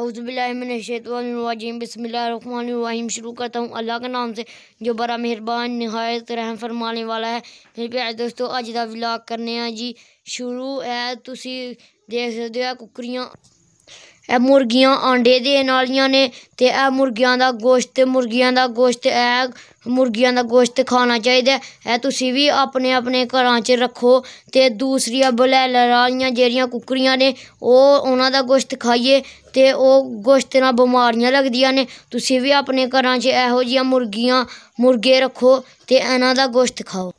अउज़बिल्लिमिनशैतवाजीम बसमीम शुरू करता हूँ अल्लाह के नाम से जो बड़ा मेहरबान नहायत रहम फरमाने वाला है फिर प्यार दोस्तों अज का विलाग करने जी शुरू है तुम देख सकते हो कुकरियाँ ਇਹ ਮੁਰਗੀਆਂ ਆਂਡੇ ਦੇਣ ਵਾਲੀਆਂ ਨੇ ਤੇ ਇਹ ਮੁਰਗੀਆਂ ਦਾ ਗੋਸ਼ਤ ਮੁਰਗੀਆਂ ਦਾ ਗੋਸ਼ਤ ਐ ਮੁਰਗੀਆਂ ਦਾ ਗੋਸ਼ਤ ਖਾਣਾ ਚਾਹੀਦਾ ਇਹ ਤੁਸੀਂ ਵੀ ਆਪਣੇ ਆਪਣੇ ਘਰਾਂ 'ਚ ਰੱਖੋ ਤੇ ਦੂਸਰੀਆਂ ਬਲੈਲਰ ਵਾਲੀਆਂ ਜਿਹੜੀਆਂ ਕੁੱਕਰੀਆਂ ਨੇ ਉਹ ਉਹਨਾਂ ਦਾ ਗੋਸ਼ਤ ਖਾਈਏ ਤੇ ਉਹ ਗੋਸ਼ਤ ਨਾਲ ਬਿਮਾਰੀਆਂ ਲੱਗਦੀਆਂ ਨੇ ਤੁਸੀਂ ਵੀ ਆਪਣੇ ਘਰਾਂ 'ਚ ਇਹੋ ਜਿਹੀਆਂ ਮੁਰਗੀਆਂ ਮੁਰਗੇ ਰੱਖੋ ਤੇ ਇਹਨਾਂ ਦਾ ਗੋਸ਼ਤ ਖਾਓ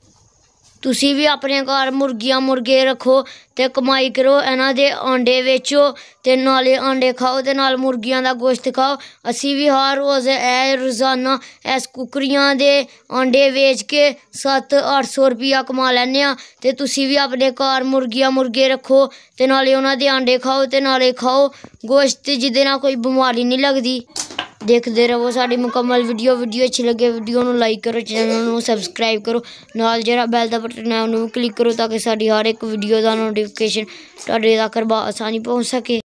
ਤੁਸੀਂ ਵੀ ਆਪਣੇ ਘਰ ਮੁਰਗੀਆਂ ਮੁਰਗੇ ਰੱਖੋ ਤੇ ਕਮਾਈ ਕਰੋ ਇਹਨਾਂ ਦੇ ਆਂਡੇ ਵੇਚੋ ਤੇ ਨਾਲੇ ਆਂਡੇ ਖਾਓ ਤੇ ਨਾਲ ਮੁਰਗੀਆਂ ਦਾ ਗੋਸ਼ਤ ਖਾਓ ਅਸੀਂ ਵੀ ਹਰ ਰੋਜ਼ ਇਹ ਰੋਜ਼ਾਨਾ ਇਸ ਕੁਕਰੀਆਂ ਦੇ ਆਂਡੇ ਵੇਚ ਕੇ 7-800 ਰੁਪਇਆ ਕਮਾ ਲੈਨੇ ਆ ਤੇ ਤੁਸੀਂ ਵੀ ਆਪਣੇ ਘਰ ਮੁਰਗੀਆਂ ਮੁਰਗੇ ਰੱਖੋ ਤੇ ਨਾਲੇ ਉਹਨਾਂ ਦੇ ਆਂਡੇ ਖਾਓ ਤੇ ਨਾਲੇ ਖਾਓ ਗੋਸ਼ਤ ਜਿਹਦੇ ਨਾਲ ਕੋਈ ਬਿਮਾਰੀ ਨਹੀਂ ਲੱਗਦੀ ਦੇਖਦੇ ਰਹੋ ਸਾਡੀ ਮੁਕੰਮਲ ਵੀਡੀਓ ਵੀਡੀਓ ਅੱਛੀ ਲੱਗੇ ਵੀਡੀਓ ਨੂੰ ਲਾਈਕ ਕਰੋ ਚੈਨਲ ਨੂੰ ਸਬਸਕ੍ਰਾਈਬ ਕਰੋ ਨਾਲ ਜਿਹੜਾ ਬੈਲ ਦਾ ਬਟਨ ਹੈ ਉਹਨੂੰ ਕਲਿੱਕ ਕਰੋ ਤਾਂ ਕਿ ਸਾਡੀ ਹਰ ਇੱਕ ਵੀਡੀਓ ਦਾ ਨੋਟੀਫਿਕੇਸ਼ਨ ਤੁਹਾਡੇ ਤੱਕ ਆਸਾਨੀ ਪਹੁੰਚ ਸਕੇ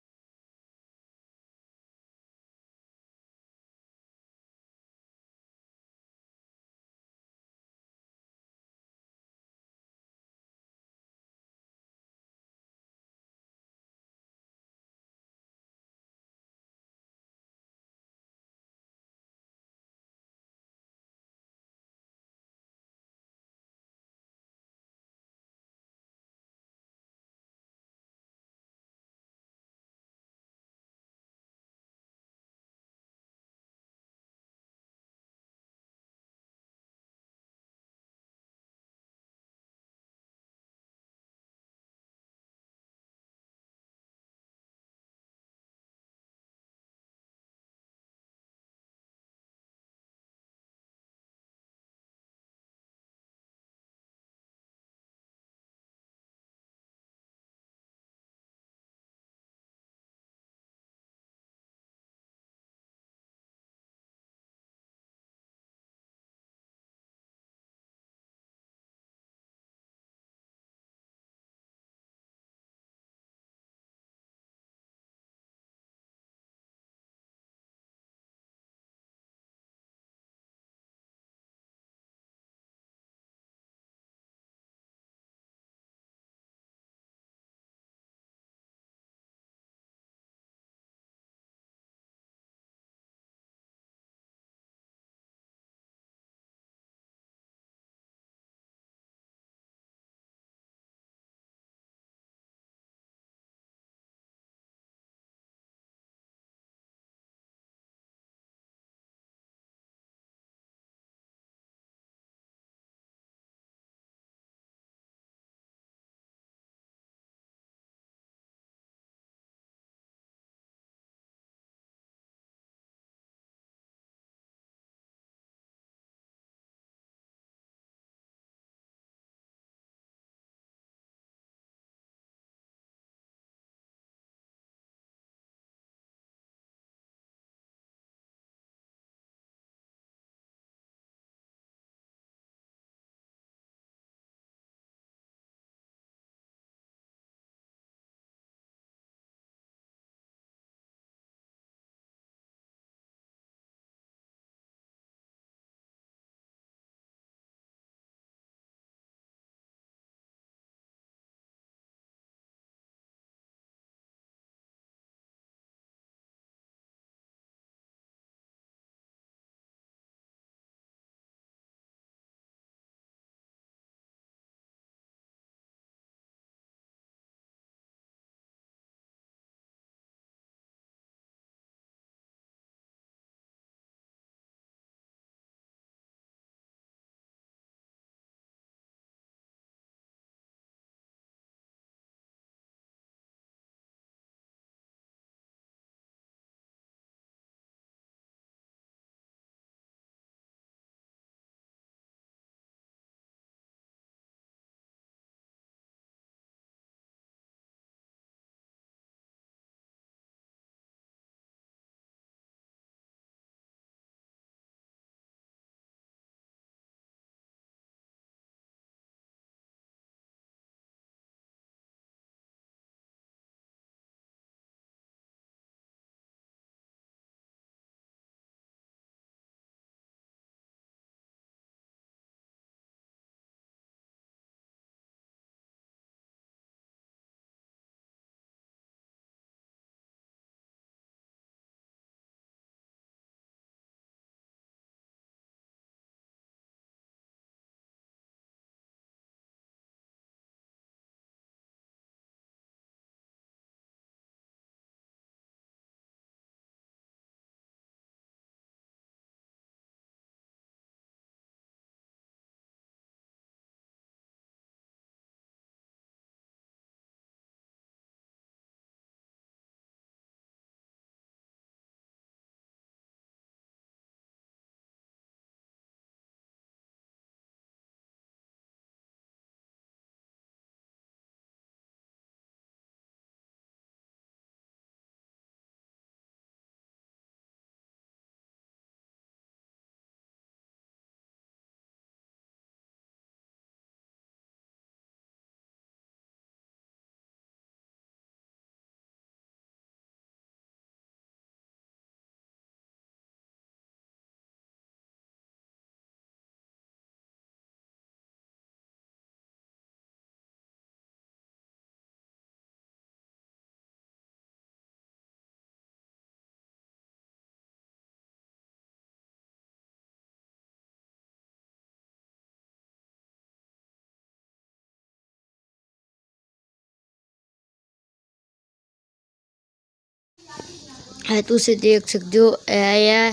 ਤੁਸੀਂ ਦੇਖ ਸਕਦੇ ਹੋ ਇਹ ਹੈ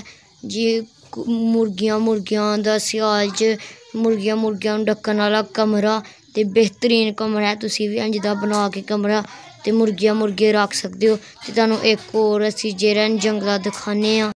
ਜੀ ਮੁਰਗੀਆਂ ਮੁਰਗੀਆਂ ਦਾ ਸਿਆਲ 'ਚ ਮੁਰਗੀਆਂ ਮੁਰਗੀਆਂ ਨੂੰ ਢੱਕਣ ਵਾਲਾ ਕਮਰਾ ਤੇ ਬਿਹਤਰੀਨ ਕਮਰਾ ਹੈ ਤੁਸੀਂ ਵੀ ਇੰਜ ਦਾ ਬਣਾ ਕੇ ਕਮਰਾ ਤੇ ਮੁਰਗੀਆਂ ਮੁਰਗੇ ਰੱਖ ਸਕਦੇ ਹੋ ਤੇ ਤੁਹਾਨੂੰ ਇੱਕ ਹੋਰ ਅਸੀਂ ਜੇਰਨ ਜੰਗਲਾ ਦਿਖਾਣੇ ਆ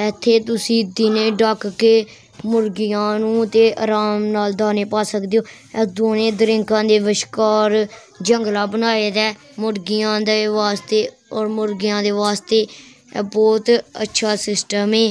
ਇੱਥੇ ਤੁਸੀਂ ਦਿਨੇ ਡੱਕ ਕੇ ਮੁਰਗੀਆਂ ਨੂੰ ਤੇ ਆਰਾਮ ਨਾਲ ਦਾਣੇ ਪਾ ਸਕਦੇ ਹੋ ਇਹ ਦੋਨੇ ਦਰਿੰਕਾਂ ਦੇ ਵਿਚਕਾਰ ਜੰਗਲਾ ਬਣਾਏ ਦਾ ਮੁਰਗੀਆਂ ਦੇ ਵਾਸਤੇ ਔਰ ਮੁਰਗੀਆਂ ਦੇ ਵਾਸਤੇ ਇਹ ਬਹੁਤ ਅੱਛਾ ਸਿਸਟਮ ਹੈ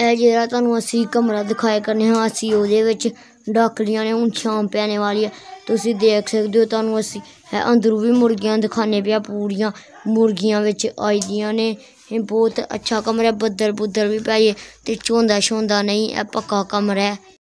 ਇਹ ਜਿਹੜਾ ਤੁਹਾਨੂੰ ਅਸੀਂ ਕਮਰਾ ਦਿਖਾਇਆ ਕਰਨੇ ਹਾਂ ਅਸੀਂ ਉਹਦੇ ਵਿੱਚ ਡਾਕਲੀਆਂ ਨੇ ਹੁਣ ਸ਼ਾਮ ਪੈਣੇ ਵਾਲੀ ਹੈ ਤੁਸੀਂ ਦੇਖ ਸਕਦੇ ਹੋ ਤੁਹਾਨੂੰ ਅਸੀਂ ਹੈ ਅੰਦਰੋਂ ਵੀ ਮੁਰਗੀਆਂ ਦਿਖਾਣੇ ਪਿਆ ਪੂਰੀਆਂ ਮੁਰਗੀਆਂ ਵਿੱਚ ਆਈਆਂ ਨੇ ਇਹ ਬਹੁਤ ਅੱਛਾ ਕਮਰਾ ਬੱਦਰ ਬੁੱਦਰ ਵੀ ਪਾਈਏ ਤੇ ਝੋਂਦਾ ਛੋਂਦਾ ਨਹੀਂ ਇਹ ਪੱਕਾ ਕਮਰਾ ਹੈ